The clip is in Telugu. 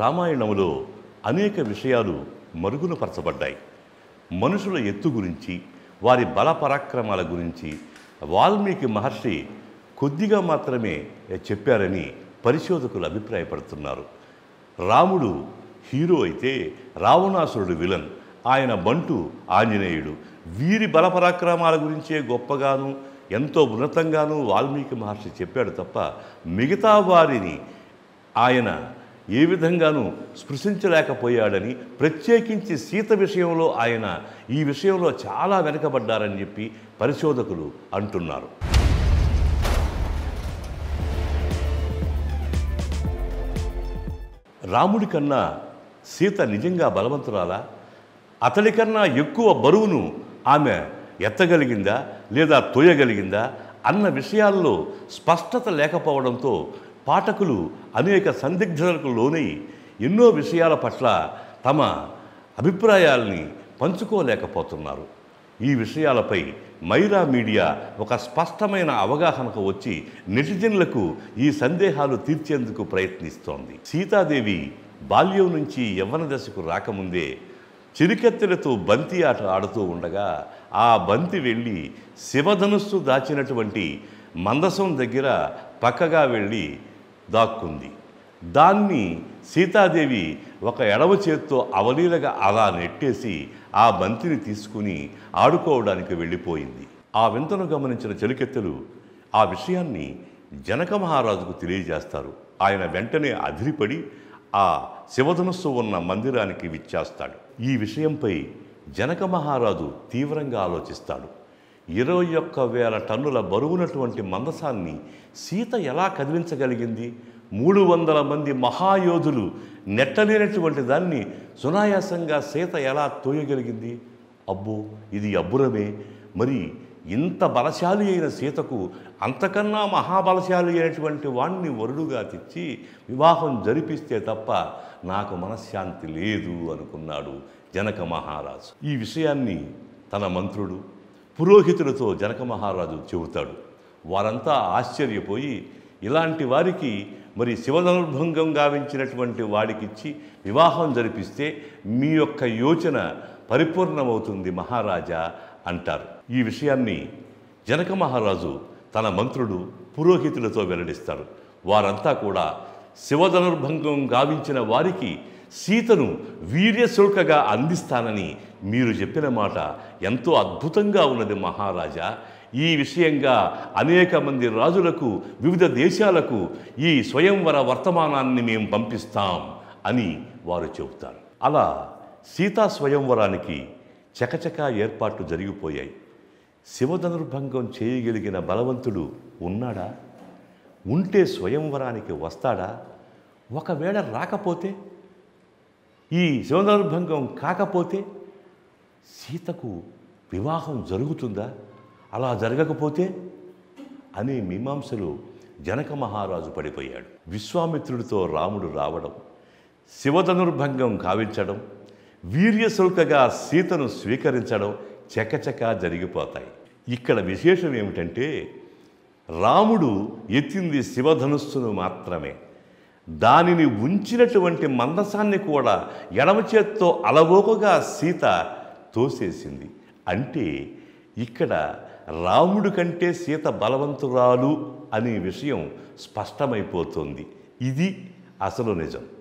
రామాయణంలో అనేక విషయాలు మరుగున పరచబడ్డాయి మనుషుల ఎత్తు గురించి వారి బల పరాక్రమాల గురించి వాల్మీకి మహర్షి కొద్దిగా మాత్రమే చెప్పారని పరిశోధకులు అభిప్రాయపడుతున్నారు రాముడు హీరో అయితే రావణాసురుడు విలన్ ఆయన బంటు ఆంజనేయుడు వీరి బలపరాక్రమాల గురించే గొప్పగాను ఎంతో ఉన్నతంగాను వాల్మీకి మహర్షి చెప్పాడు తప్ప మిగతా వారిని ఆయన ఏ విధంగానూ స్పృశించలేకపోయాడని ప్రత్యేకించి సీత విషయంలో ఆయన ఈ విషయంలో చాలా వెనకబడ్డారని చెప్పి పరిశోధకులు అంటున్నారు రాముడి కన్నా సీత నిజంగా బలవంతురాలా అతడి కన్నా ఎక్కువ బరువును ఆమె ఎత్తగలిగిందా లేదా తోయగలిగిందా అన్న విషయాల్లో స్పష్టత లేకపోవడంతో పాఠకులు అనేక సందిగ్ధతలకు లోనై ఎన్నో విషయాల పట్ల తమ అభిప్రాయాల్ని పంచుకోలేకపోతున్నారు ఈ విషయాలపై మైరా మీడియా ఒక స్పష్టమైన అవగాహనకు వచ్చి నెటిజన్లకు ఈ సందేహాలు తీర్చేందుకు ప్రయత్నిస్తోంది సీతాదేవి బాల్యం నుంచి యవ్వన దశకు రాకముందే చిరుకెత్తెలతో బంతి ఆట ఆడుతూ ఉండగా ఆ బంతి వెళ్ళి శివధనుస్సు దాచినటువంటి మందసం దగ్గర పక్కగా వెళ్ళి దాక్కుంది దాన్ని సీతాదేవి ఒక ఎడవ చేత్తో అవలీలగా అలా నెట్టేసి ఆ బంతిని తీసుకుని ఆడుకోవడానికి వెళ్ళిపోయింది ఆ వింతను గమనించిన చెలికెత్తెలు ఆ విషయాన్ని జనక మహారాజుకు తెలియజేస్తారు ఆయన వెంటనే అదిరిపడి ఆ శివధనుస్సు ఉన్న మందిరానికి విచ్చేస్తాడు ఈ విషయంపై జనక మహారాజు తీవ్రంగా ఆలోచిస్తాడు ఇరవై ఒక్క వేల టన్నుల బరువునటువంటి మందసాన్ని సీత ఎలా కదిలించగలిగింది మూడు వందల మంది మహాయోధులు నెట్టలేనటువంటి దాన్ని సునాయాసంగా సీత ఎలా తోయగలిగింది అబ్బో ఇది అబ్బురమే మరి ఇంత బలశాలి అయిన సీతకు అంతకన్నా మహాబలశాలి అయినటువంటి వాణ్ణి వరుడుగా తెచ్చి వివాహం జరిపిస్తే తప్ప నాకు మనశ్శాంతి లేదు అనుకున్నాడు జనక మహారాజు ఈ విషయాన్ని తన మంత్రుడు పురోహితులతో జనక మహారాజు చెబుతాడు వారంతా ఆశ్చర్యపోయి ఇలాంటి వారికి మరి శివధనుర్భంగం గావించినటువంటి వాడికిచ్చి వివాహం జరిపిస్తే మీ యొక్క యోచన పరిపూర్ణమవుతుంది మహారాజా అంటారు ఈ విషయాన్ని జనక మహారాజు తన మంత్రుడు పురోహితులతో వెల్లడిస్తారు వారంతా కూడా శివధనుర్భంగం గావించిన వారికి సీతను వీర్యశుల్కగా అందిస్తానని మీరు చెప్పిన మాట ఎంతో అద్భుతంగా ఉన్నది మహారాజా ఈ విషయంగా అనేక మంది రాజులకు వివిధ దేశాలకు ఈ స్వయంవర వర్తమానాన్ని మేము పంపిస్తాం అని వారు చెబుతారు అలా సీతా స్వయంవరానికి చకచకా ఏర్పాట్లు జరిగిపోయాయి శివధనుర్భంగం చేయగలిగిన బలవంతుడు ఉన్నాడా ఉంటే స్వయంవరానికి వస్తాడా ఒకవేళ రాకపోతే ఈ శివనర్భంగం కాకపోతే సీతకు వివాహం జరుగుతుందా అలా జరగకపోతే అనే మీమాంసలు జనక మహారాజు పడిపోయాడు విశ్వామిత్రుడితో రాముడు రావడం శివధనుర్భంగం కావించడం వీర్యశుల్కగా సీతను స్వీకరించడం చకచకా జరిగిపోతాయి ఇక్కడ విశేషం ఏమిటంటే రాముడు ఎత్తింది శివధనుస్సును మాత్రమే దానిని ఉంచినటువంటి మందసాన్ని కూడా ఎడమ చేత్తో అలవోకగా సీత తోసేసింది అంటే ఇక్కడ రాముడి కంటే సీత బలవంతురాలు అనే విషయం స్పష్టమైపోతుంది ఇది అసలు నిజం